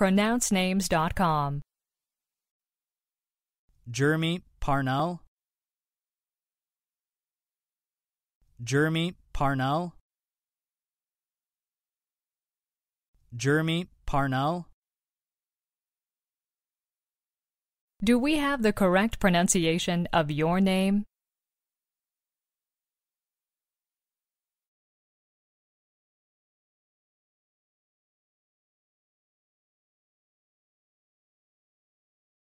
pronouncenames.com. Jeremy Parnell. Jeremy Parnell. Jeremy Parnell. Do we have the correct pronunciation of your name?